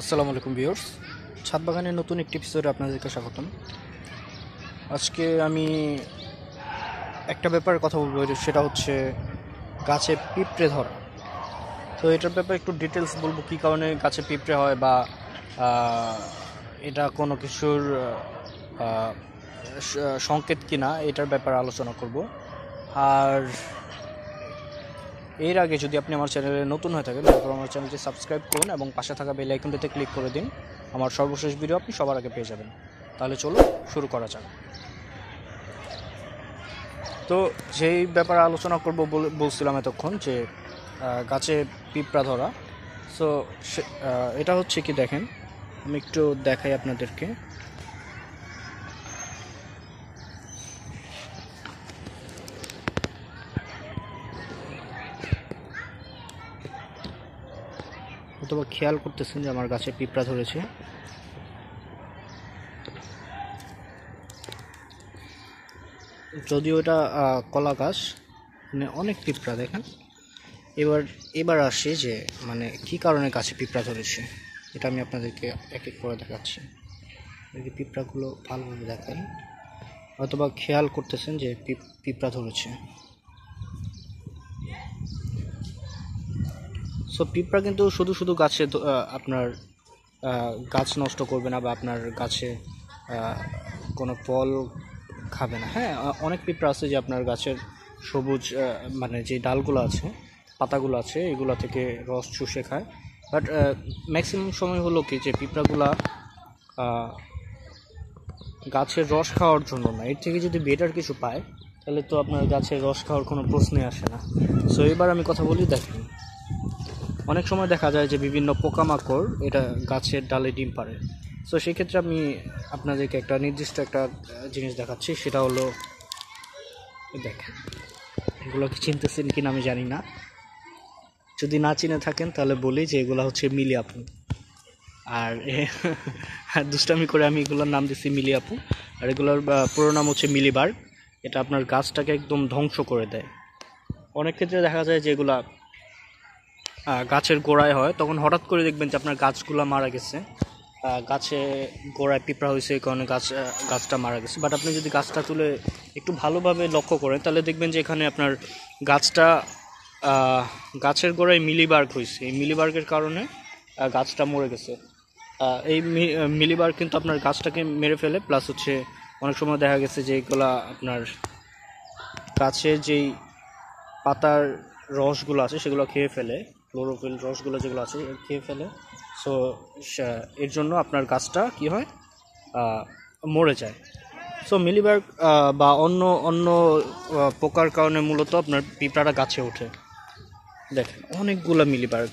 আসসালামু আলাইকুম ভিউর্স ছাদ বাগানের নতুন একটি এপিসোডে আপনাদেরকে স্বাগতম আজকে আমি একটা ব্যাপারে কথা বলবো সেটা হচ্ছে গাছে পিঁপড়ে ধরা তো এটার ব্যাপারে একটু ডিটেলস বলবো কী কারণে গাছে পিঁপড়ে হয় বা এটা কোনো কিছুর সংকেত কি না এটার ব্যাপারে আলোচনা করব আর এর আগে যদি আপনি আমার চ্যানেলে নতুন হয়ে থাকেন তারপর আমার চ্যানেলটি সাবস্ক্রাইব করুন এবং পাশে থাকা বেল আইকনটিতে ক্লিক করে দিন আমার সর্বশেষ ভিডিও আপনি সবার আগে পেয়ে যাবেন তাহলে চলো শুরু করা যাক তো যেই ব্যাপারে আলোচনা করব বলছিলাম এতক্ষণ যে গাছে পিঁপড়া ধরা সো এটা হচ্ছে কি দেখেন আমি একটু দেখাই আপনাদেরকে অথবা খেয়াল করতেছেন যে আমার গাছে পিঁপড়া ধরেছে যদিও এটা কলা গাছ মানে অনেক পিঁপড়া দেখেন এবার এবার আসে যে মানে কি কারণে গাছে পিঁপড়া ধরেছে এটা আমি আপনাদেরকে এক এক করে দেখাচ্ছি যদি পিঁপড়াগুলো ভালোভাবে দেখেন হয়তোবা খেয়াল করতেছেন যে পিঁপড়া ধরেছে সো পিঁপড়া কিন্তু শুধু শুধু গাছে আপনার গাছ নষ্ট করবে না বা আপনার গাছে কোনো ফল খাবে না হ্যাঁ অনেক পিঁপড়া আছে যে আপনার গাছের সবুজ মানে যে ডালগুলো আছে পাতাগুলো আছে এগুলো থেকে রস চুষে খায় বাট ম্যাক্সিমাম সময় হলো কি যে পিঁপড়াগুলা গাছের রস খাওয়ার জন্য না এর থেকে যদি বেটার কিছু পায় তাহলে তো আপনার গাছের রস খাওয়ার কোনো প্রশ্নে আসে না সো এবার আমি কথা বলি দেখেন অনেক সময় দেখা যায় যে বিভিন্ন পোকামাকড় এটা গাছের ডালে ডিম পারে সো সেক্ষেত্রে আমি আপনাদেরকে একটা নির্দিষ্ট একটা জিনিস দেখাচ্ছি সেটা হলো দেখেন এগুলো কি চিনতেছেন কিনা আমি জানি না যদি না চিনে থাকেন তাহলে বলি যে এগুলো হচ্ছে মিলি আপু আর আর দুষ্টামি করে আমি এগুলোর নাম দিছি মিলি আপু আর এগুলোর পুরো নাম হচ্ছে মিলিবার এটা আপনার গাছটাকে একদম ধ্বংস করে দেয় অনেক ক্ষেত্রে দেখা যায় যে এগুলা গাছের গোড়ায় হয় তখন হঠাৎ করে দেখবেন যে আপনার গাছগুলো মারা গেছে গাছে গোড়ায় পিঁপড়া হয়েছে এই কারণে গাছ গাছটা মারা গেছে বাট আপনি যদি গাছটা তুলে একটু ভালোভাবে লক্ষ্য করেন তাহলে দেখবেন যে এখানে আপনার গাছটা গাছের গোড়ায় মিলিবার্গ হয়েছে এই মিলিবার্গের কারণে গাছটা মরে গেছে এই মিলিবার্গ কিন্তু আপনার গাছটাকে মেরে ফেলে প্লাস হচ্ছে অনেক সময় দেখা গেছে যে এগুলা আপনার গাছের যেই পাতার রসগুলো আছে সেগুলো খেয়ে ফেলে ক্লোরোফিল রসগুলো যেগুলো আছে খেয়ে ফেলে সো এর জন্য আপনার গাছটা কি হয় মরে যায় সো মিলিবাগ বা অন্য অন্য পোকার কারণে মূলত আপনার পিঁপড়াটা গাছে ওঠে দেখেন অনেকগুলো মিলিবার্গ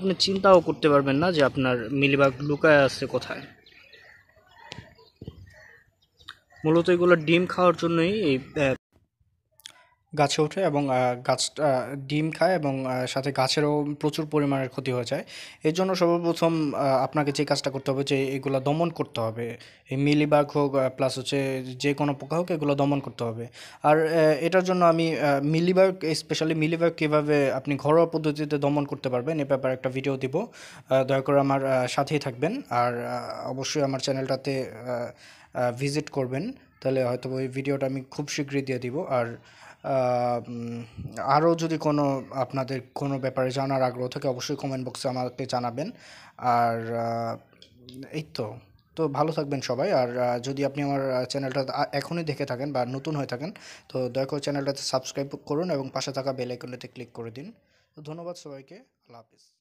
আপনি চিন্তাও করতে পারবেন না যে আপনার মিলিবার্গ লুকায় আছে কোথায় মূলত এগুলো ডিম খাওয়ার জন্যই এই গাছে ওঠে এবং গাছটা ডিম খায় এবং সাথে গাছেরও প্রচুর পরিমাণের ক্ষতি হয়ে যায় এর জন্য সর্বপ্রথম আপনাকে যে কাজটা করতে হবে যে এগুলো দমন করতে হবে এই মিলিবাগ হোক প্লাস হচ্ছে যে কোনো পোকা হোক এগুলো দমন করতে হবে আর এটার জন্য আমি মিলিবাগ স্পেশালি মিলিবাগ কীভাবে আপনি ঘরোয়া পদ্ধতিতে দমন করতে পারবেন এ ব্যাপারে একটা ভিডিও দিব দয়া করে আমার সাথেই থাকবেন আর অবশ্যই আমার চ্যানেলটাতে ভিজিট করবেন তাহলে হয়তো ওই ভিডিওটা আমি খুব শীঘ্রই দিয়ে দিব আর আরও যদি কোনো আপনাদের কোনো ব্যাপারে জানার আগ্রহ থাকে অবশ্যই কমেন্ট বক্সে আমাকে জানাবেন আর এই তো তো ভালো থাকবেন সবাই আর যদি আপনি আমার চ্যানেলটা এখনই দেখে থাকেন বা নতুন হয়ে থাকেন তো দয়া করে চ্যানেলটাতে সাবস্ক্রাইব করুন এবং পাশে থাকা বেল আইকনটাতে ক্লিক করে দিন তো ধন্যবাদ সবাইকে আল্লাহ হাফিজ